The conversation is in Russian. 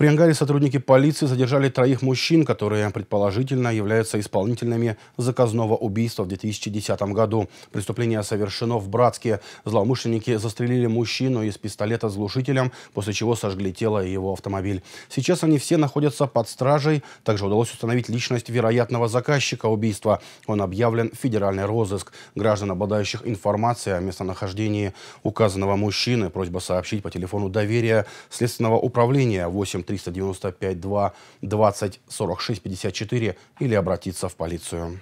Приангаре сотрудники полиции задержали троих мужчин, которые предположительно являются исполнителями заказного убийства в 2010 году. Преступление совершено в Братске. Злоумышленники застрелили мужчину из пистолета с глушителем, после чего сожгли тело и его автомобиль. Сейчас они все находятся под стражей. Также удалось установить личность вероятного заказчика убийства. Он объявлен в федеральный розыск. Граждан, обладающих информацией о местонахождении указанного мужчины, просьба сообщить по телефону доверия Следственного управления 8 395 2 20 46 54 или обратиться в полицию.